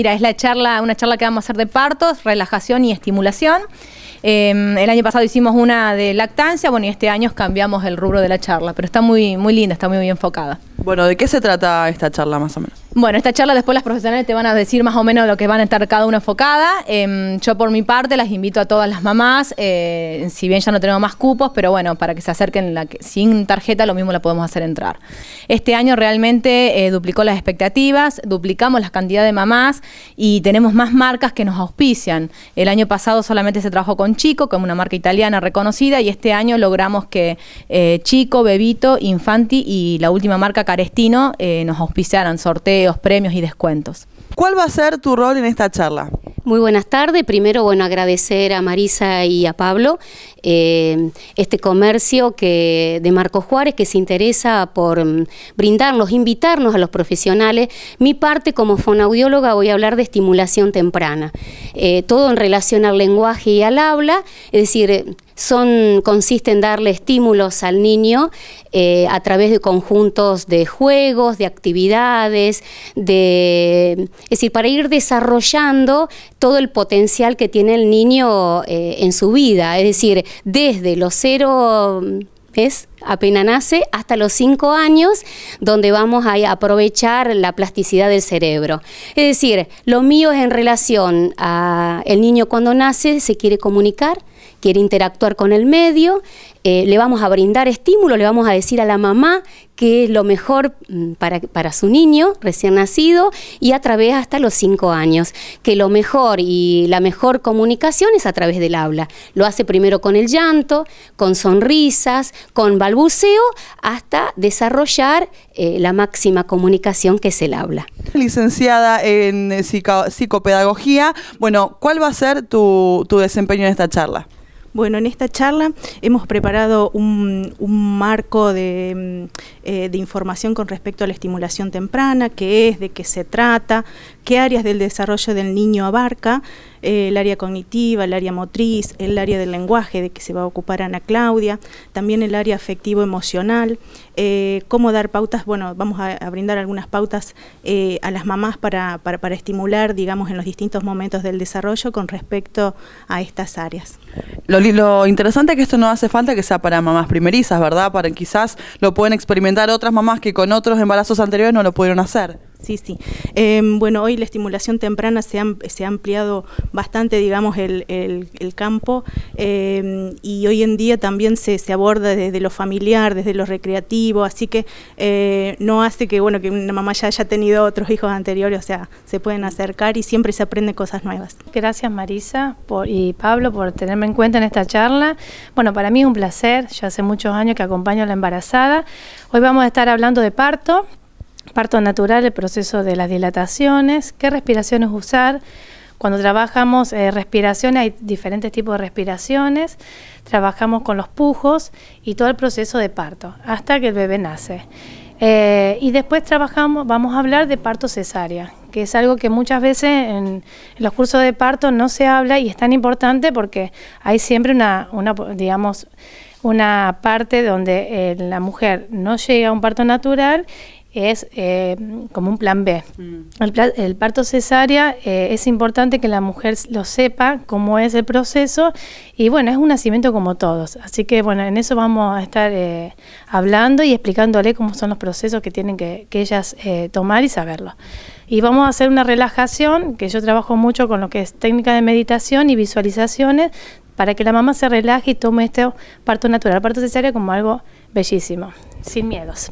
Mira, es la charla, una charla que vamos a hacer de partos, relajación y estimulación. Em, el año pasado hicimos una de lactancia, bueno, y este año cambiamos el rubro de la charla, pero está muy, muy linda, está muy bien enfocada. Bueno, ¿de qué se trata esta charla más o menos? Bueno, esta charla después las profesionales te van a decir más o menos lo que van a estar cada una enfocada. Em, yo por mi parte las invito a todas las mamás, eh, si bien ya no tenemos más cupos, pero bueno, para que se acerquen sin tarjeta lo mismo la podemos hacer entrar. Este año realmente eh, duplicó las expectativas, duplicamos la cantidad de mamás y tenemos más marcas que nos auspician. El año pasado solamente se trabajó con Chico, con una marca italiana reconocida, y este año logramos que eh, Chico, Bebito, Infanti y la última marca Carestino nos auspiciaran sorteos premios y descuentos. ¿Cuál va a ser tu rol en esta charla? Muy buenas tardes. Primero, bueno, agradecer a Marisa y a Pablo eh, este comercio que, de Marco Juárez que se interesa por mm, brindarnos, invitarnos a los profesionales. Mi parte como fonaudióloga voy a hablar de estimulación temprana, eh, todo en relación al lenguaje y al habla, es decir, son, consiste en darle estímulos al niño eh, a través de conjuntos de juegos, de actividades, de, es decir, para ir desarrollando todo el potencial que tiene el niño eh, en su vida, es decir, desde los cero... es apenas nace, hasta los cinco años, donde vamos a aprovechar la plasticidad del cerebro. Es decir, lo mío es en relación a el niño cuando nace, se quiere comunicar, quiere interactuar con el medio, eh, le vamos a brindar estímulo, le vamos a decir a la mamá que es lo mejor mm, para, para, su niño recién nacido y a través hasta los cinco años, que lo mejor y la mejor comunicación es a través del habla. Lo hace primero con el llanto, con sonrisas, con valor al buceo hasta desarrollar eh, la máxima comunicación que es el habla. Licenciada en psicopedagogía, bueno, ¿cuál va a ser tu desempeño en esta charla? Bueno, en esta charla hemos preparado un, marco de, mm, eh, de, información con respecto a la estimulación temprana, qué es, de qué se trata, qué áreas del desarrollo del niño abarca, eh, el área cognitiva, el área motriz, el área del lenguaje de que se va a ocupar Ana Claudia, también el área afectivo-emocional, eh, cómo dar pautas, bueno, vamos a, brindar algunas pautas eh, a las mamás para, estimular, digamos, en los distintos momentos del desarrollo con respecto a estas áreas. Lo, lo interesante es que esto no hace falta que sea para mamás primerizas, ¿verdad? Para quizás lo pueden experimentar otras mamás que con otros embarazos anteriores no lo pudieron hacer. Sí, sí. Em, bueno, hoy la estimulación temprana se, ha ampliado bastante, digamos, el, campo em, y hoy en día también se, aborda desde lo familiar, desde lo recreativo, así que eh, no hace que, bueno, que una mamá ya haya tenido otros hijos anteriores, o sea, se pueden acercar y siempre se aprende cosas nuevas. Gracias Marisa por, y Pablo por tenerme en cuenta en esta charla. Bueno, para mí es un placer, ya hace muchos años que acompaño a la embarazada. Hoy vamos a estar hablando de parto, parto natural, el proceso de las dilataciones, qué respiraciones usar. Cuando trabajamos eh, respiración hay diferentes tipos de respiraciones, trabajamos con los pujos y todo el proceso de parto, hasta que el bebé nace. Eh, y después trabajamos, vamos a hablar de parto cesárea, que es algo que muchas veces en, los cursos de parto no se habla y es tan importante porque hay siempre una, digamos, una parte donde eh, la mujer no llega a un parto natural es eh, como un plan B. Mm. El, parto cesárea eh, es importante que la mujer lo sepa cómo es el proceso y bueno, es un nacimiento como todos. Así que bueno, en eso vamos a estar eh, hablando y explicándole cómo son los procesos que tienen que, que ellas tomar y saberlo. Y vamos a hacer una relajación, que yo trabajo mucho con lo que es técnica de meditación y visualizaciones, para que la mamá se relaje y tome este parto natural, parto cesárea como algo bellísimo, sin miedos.